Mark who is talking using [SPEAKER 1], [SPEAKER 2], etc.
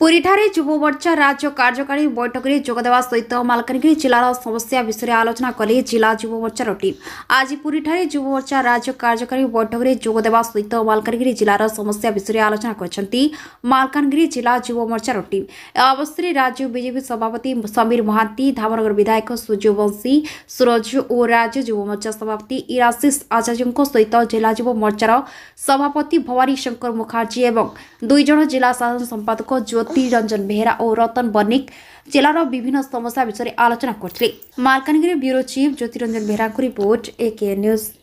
[SPEAKER 1] ପୁରୀଠାରେ ଯୁବମୋର୍ଚ୍ଚା ରାଜ୍ୟ କାର୍ଯ୍ୟକାରୀ ବୈଠକରେ ଯୋଗଦେବା ସହିତ ମାଲକାନଗିରି ଜିଲ୍ଲାର ସମସ୍ୟା ବିଷୟରେ ଆଲୋଚନା କଲେ ଜିଲ୍ଲା ଯୁବମୋର୍ଚ୍ଚାର ଟିମ୍ ଆଜି ପୁରୀଠାରେ ଯୁବମୋର୍ଚ୍ଚା ରାଜ୍ୟ କାର୍ଯ୍ୟକାରୀ ବୈଠକରେ ଯୋଗଦେବା ସହିତ ମାଲକାନଗିରି ଜିଲ୍ଲାର ସମସ୍ୟା ବିଷୟରେ ଆଲୋଚନା କରିଛନ୍ତି ମାଲକାନଗିରି ଜିଲ୍ଲା ଯୁବମୋର୍ଚ୍ଚାର ଟିମ୍ ଏ ଅବସରରେ ରାଜ୍ୟ ବିଜେପି ସଭାପତି ସମୀର ମହାନ୍ତି ଧାମନଗର ବିଧାୟକ ସୂର୍ଯ୍ୟବଂଶୀ ସୁରଜ ଓ ରାଜ୍ୟ ଯୁବମୋର୍ଚ୍ଚା ସଭାପତି ଇରାଶିଷ ଆଚାର୍ଯ୍ୟଙ୍କ ସହିତ ଜିଲ୍ଲା ଯୁବମୋର୍ଚ୍ଚାର ସଭାପତି ଭବାନୀ ଶଙ୍କର ମୁଖାର୍ଜୀ ଏବଂ ଦୁଇ ଜଣ ଜିଲ୍ଲା ଶାସନ ସମ୍ପାଦକ ଜ୍ୟୋତି শক্তি রঞ্জন বেহেরা ও রতন বণিক জেলার বিভিন্ন সমস্যা বিষয়ে আলোচনা করছিলেন Malkangiri bureau chief Jyotiranjan Behera report A K news